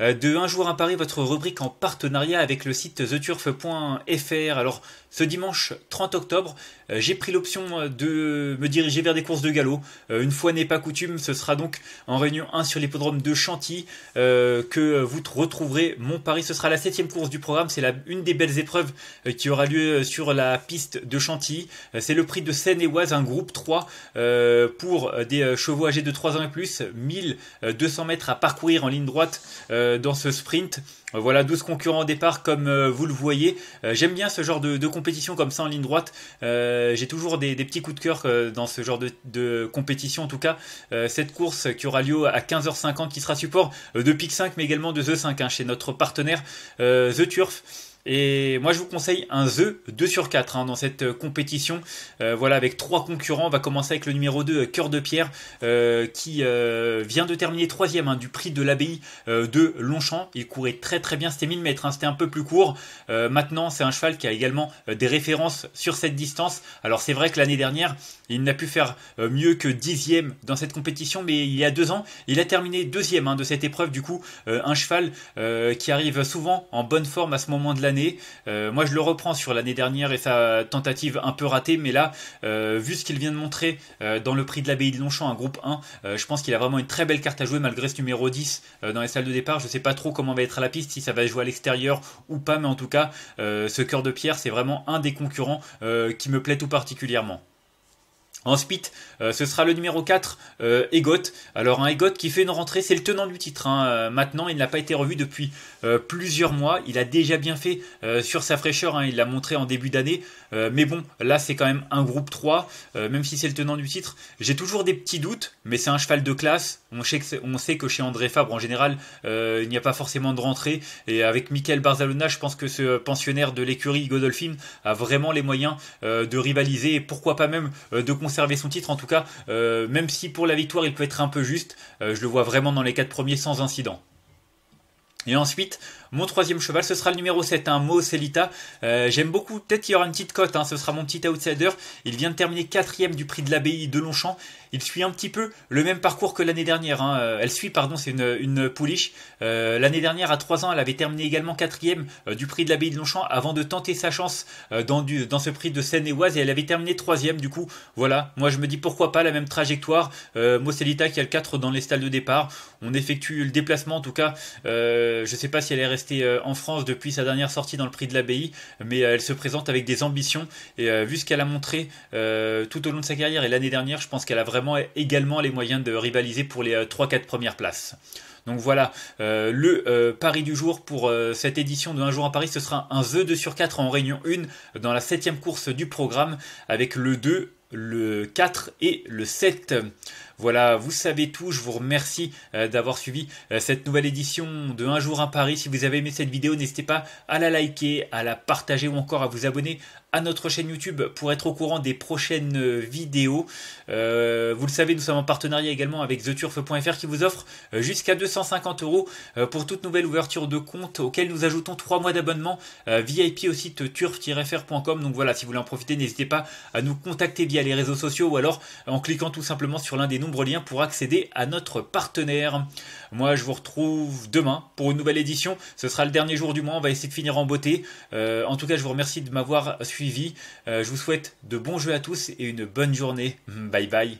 euh, de Un jour à Paris, votre rubrique en partenariat avec le site theturf.fr. Alors, ce dimanche 30 octobre, euh, j'ai pris l'option euh, de me diriger vers des courses de galop. Une fois n'est pas coutume, ce sera donc en réunion 1 sur l'hippodrome de Chantilly que vous retrouverez mon pari. Ce sera la septième course du programme. C'est une des belles épreuves qui aura lieu sur la piste de Chantilly. C'est le prix de Seine-et-Oise, un groupe 3 pour des chevaux âgés de 3 ans et plus. 1200 mètres à parcourir en ligne droite. Euh, dans ce sprint. Euh, voilà 12 concurrents au départ comme euh, vous le voyez. J'aime bien ce genre de, compétition comme ça en ligne droite. J'ai toujours des, petits coups de cœur dans ce genre de, compétition en tout cas. cette course qui aura lieu à 15h50 qui sera support de Pic 5 mais également de The 5 hein, chez notre partenaire The Turf. Et moi, je vous conseille un The 2 sur 4 hein, dans cette euh, compétition. Euh, voilà, avec trois concurrents. On va commencer avec le numéro 2, euh, Cœur de Pierre, qui vient de terminer troisième hein, du prix de l'abbaye de Longchamp. Il courait très très bien, c'était 1000 mètres, hein, c'était un peu plus court. maintenant, c'est un cheval qui a également des références sur cette distance. Alors c'est vrai que l'année dernière, il n'a pu faire mieux que dixième dans cette compétition, mais il y a 2 ans, il a terminé deuxième hein, de cette épreuve. Du coup, un cheval qui arrive souvent en bonne forme à ce moment de l'année euh, moi, je le reprends sur l'année dernière et sa tentative un peu ratée, mais là, euh, vu ce qu'il vient de montrer euh, dans le prix de l'abbaye de Longchamp, un groupe 1, je pense qu'il a vraiment une très belle carte à jouer malgré ce numéro 10 dans les salles de départ. Je ne sais pas trop comment va être à la piste, si ça va jouer à l'extérieur ou pas, mais en tout cas, ce cœur de pierre, c'est vraiment un des concurrents qui me plaît tout particulièrement en Spit, euh, ce sera le numéro 4, Egote. Euh, Egot. Alors un Egot qui fait une rentrée, c'est le tenant du titre. Hein. Euh, maintenant, il n'a pas été revu depuis plusieurs mois. Il a déjà bien fait sur sa fraîcheur, hein. il l'a montré en début d'année. mais bon, là c'est quand même un groupe 3, même si c'est le tenant du titre. J'ai toujours des petits doutes, mais c'est un cheval de classe. On sait que, on sait que chez André Fabre, en général, il n'y a pas forcément de rentrée. Et avec Michael Barzalona, je pense que ce pensionnaire de l'écurie Godolphin a vraiment les moyens de rivaliser et pourquoi pas même de conserver son titre en tout cas, euh, même si pour la victoire il peut être un peu juste, euh, je le vois vraiment dans les quatre premiers sans incident. Et ensuite, mon troisième cheval, ce sera le numéro 7, un hein, Mo Celita. Euh, j'aime beaucoup, peut-être qu'il y aura une petite cote, hein, ce sera mon petit outsider. Il vient de terminer quatrième du prix de l'abbaye de Longchamp. Il suit un petit peu le même parcours que l'année dernière. Hein. Euh, elle suit, pardon, c'est une, pouliche. Euh, l'année dernière, à 3 ans, elle avait terminé également quatrième du prix de l'abbaye de Longchamp avant de tenter sa chance dans, ce prix de Seine-et-Oise et elle avait terminé troisième. Du coup, voilà, moi je me dis pourquoi pas la même trajectoire. Mo qui a le 4 dans les stalles de départ. On effectue le déplacement en tout cas euh, je ne sais pas si elle est restée euh, en France depuis sa dernière sortie dans le prix de l'abbaye, mais euh, elle se présente avec des ambitions. Et vu ce qu'elle a montré tout au long de sa carrière et l'année dernière, je pense qu'elle a vraiment également les moyens de rivaliser pour les 3-4 premières places. Donc voilà, le pari du jour pour cette édition de Un jour à Paris, ce sera un The 2 sur 4 en réunion 1 dans la septième course du programme avec le 2 le 4 et le 7. Voilà, vous savez tout, je vous remercie euh, d'avoir suivi euh, cette nouvelle édition de Un jour à Paris. Si vous avez aimé cette vidéo, n'hésitez pas à la liker, à la partager ou encore à vous abonner notre chaîne YouTube pour être au courant des prochaines vidéos. Euh, vous le savez, nous sommes en partenariat également avec theturf.fr qui vous offre euh, jusqu'à 250 euros euh, pour toute nouvelle ouverture de compte auquel nous ajoutons 3 mois d'abonnement VIP au site turf-fr.com. Donc voilà, si vous voulez en profiter, n'hésitez pas à nous contacter via les réseaux sociaux ou alors en cliquant tout simplement sur l'un des nombreux liens pour accéder à notre partenaire. Moi, je vous retrouve demain pour une nouvelle édition. Ce sera le dernier jour du mois. On va essayer de finir en beauté. en tout cas, je vous remercie de m'avoir suivi euh, je vous souhaite de bons jeux à tous et une bonne journée. Bye bye.